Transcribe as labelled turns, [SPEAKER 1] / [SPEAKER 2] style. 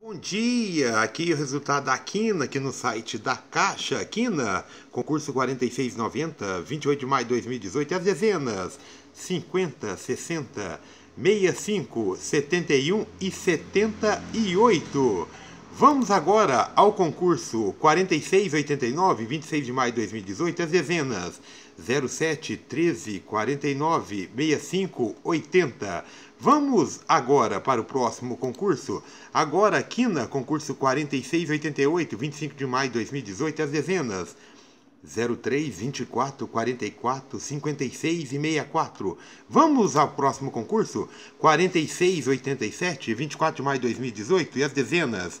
[SPEAKER 1] Bom dia, aqui o resultado da Quina, aqui no site da Caixa Quina, concurso 4690, 28 de maio de 2018, as dezenas 50, 60, 65, 71 e 78. Vamos agora ao concurso 4689, 26 de maio de 2018, as dezenas 07, 13, 49, 65, 80. Vamos agora para o próximo concurso. Agora, Quina, concurso 4688, 25 de maio de 2018, as dezenas 03, 24, 44, 56 e 64. Vamos ao próximo concurso? 4687, 24 de maio de 2018 e as dezenas